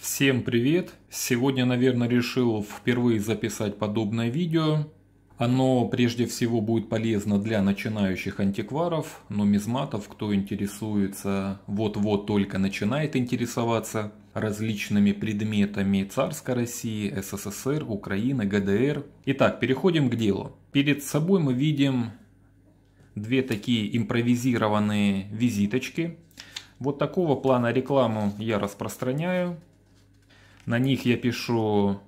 Всем привет! Сегодня, наверное, решил впервые записать подобное видео. Оно прежде всего будет полезно для начинающих антикваров, нумизматов, кто интересуется, вот-вот только начинает интересоваться различными предметами царской России, СССР, Украины, ГДР. Итак, переходим к делу. Перед собой мы видим две такие импровизированные визиточки. Вот такого плана рекламу я распространяю. На них я пишу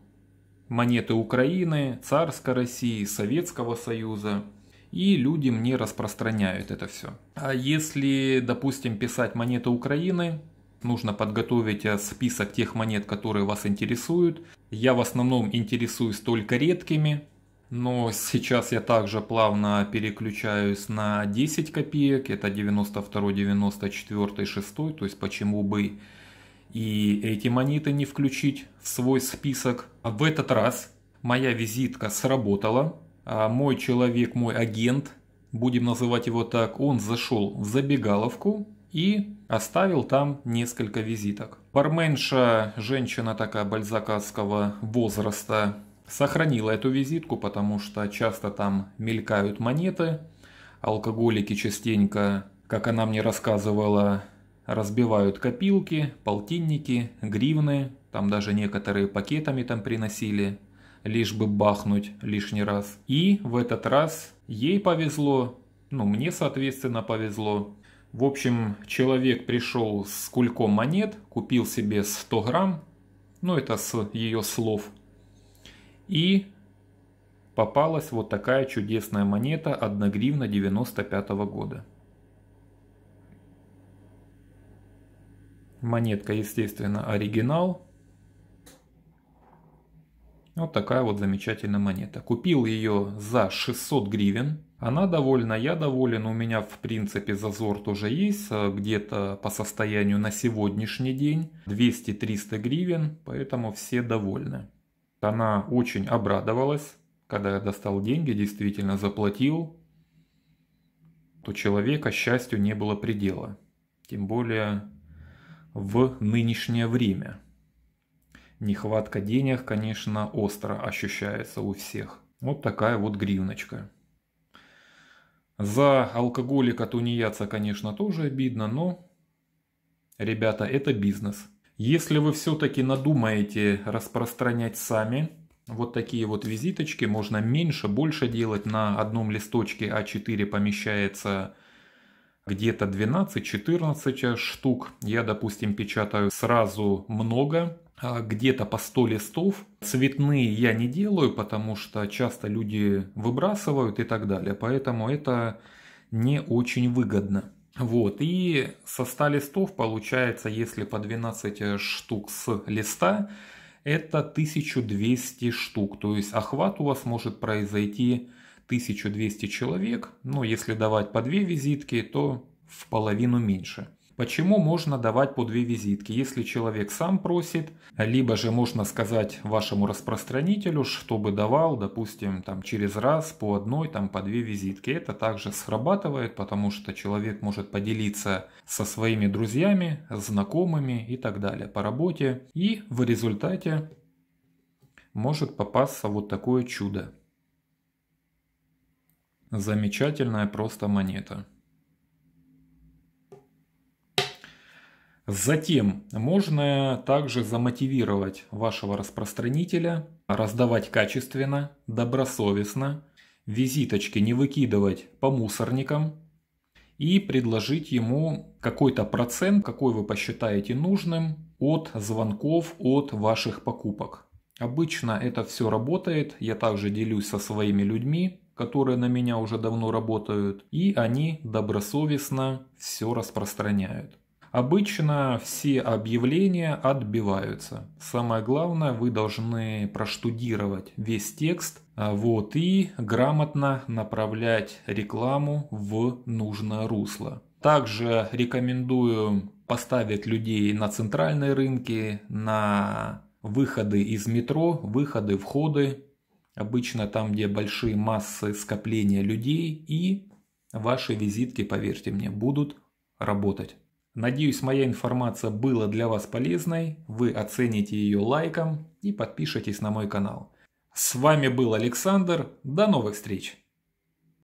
монеты Украины, царской России, Советского Союза. И люди мне распространяют это все. А если, допустим, писать монеты Украины, нужно подготовить э, список тех монет, которые вас интересуют. Я в основном интересуюсь только редкими, но сейчас я также плавно переключаюсь на 10 копеек, это 92, 94, 6, то есть почему бы и эти монеты не включить в свой список. А в этот раз моя визитка сработала. А мой человек, мой агент, будем называть его так, он зашел в забегаловку и оставил там несколько визиток. Барменша, женщина такая бальзаковского возраста, сохранила эту визитку, потому что часто там мелькают монеты. Алкоголики частенько, как она мне рассказывала, разбивают копилки, полтинники, гривны, там даже некоторые пакетами там приносили, лишь бы бахнуть лишний раз. И в этот раз ей повезло, ну мне соответственно повезло. В общем, человек пришел с кульком монет, купил себе 100 грамм, ну это с ее слов, и попалась вот такая чудесная монета 1 гривна 95 -го года. Монетка, естественно, оригинал. Вот такая вот замечательная монета. Купил ее за 600 гривен. Она довольна, я доволен. У меня, в принципе, зазор тоже есть. Э, где-то по состоянию на сегодняшний день 200-300 гривен. Поэтому все довольны. Она очень обрадовалась, когда я достал деньги, действительно заплатил. То человека счастью не было предела. Тем более в нынешнее время. Нехватка денег, конечно, остро ощущается у всех. Вот такая вот гривночка. За алкоголика-тунеядца, конечно, тоже обидно, но, ребята, это бизнес. Если вы все-таки надумаете распространять сами, вот такие вот визиточки можно меньше, больше делать. На одном листочке А4 помещается где-то 12-14 штук. Я, допустим, печатаю сразу много, а где-то по 100 листов. Цветные я не делаю, потому что часто люди выбрасывают и так далее. Поэтому это не очень выгодно. Вот, и со 100 листов получается, если по 12 штук с листа, это 1200 штук. То есть охват у вас может произойти 1200 человек, но если давать по две визитки, то в половину меньше. Почему можно давать по две визитки, если человек сам просит, либо же можно сказать вашему распространителю, чтобы давал, допустим, там через раз по одной, там по две визитки. Это также срабатывает, потому что человек может поделиться со своими друзьями, знакомыми и так далее по работе, и в результате может попасться вот такое чудо. Замечательная просто монета. Затем можно также замотивировать вашего распространителя, раздавать качественно, добросовестно, визиточки не выкидывать по мусорникам и предложить ему какой-то процент, какой вы посчитаете нужным, от звонков, от ваших покупок. Обычно это все работает, я также делюсь со своими людьми, которые на меня уже давно работают, и они добросовестно все распространяют. Обычно все объявления отбиваются. Самое главное, вы должны проштудировать весь текст, а, вот и грамотно направлять рекламу в нужное русло. Также рекомендую поставить людей на центральные рынки, на выходы из метро, выходы, входы, обычно там, где большие массы скопления людей, и ваши визитки, поверьте мне, будут работать. Надеюсь, моя информация была для вас полезной, вы оцените ее лайком и подпишитесь на мой канал. С вами был Александр, до новых встреч!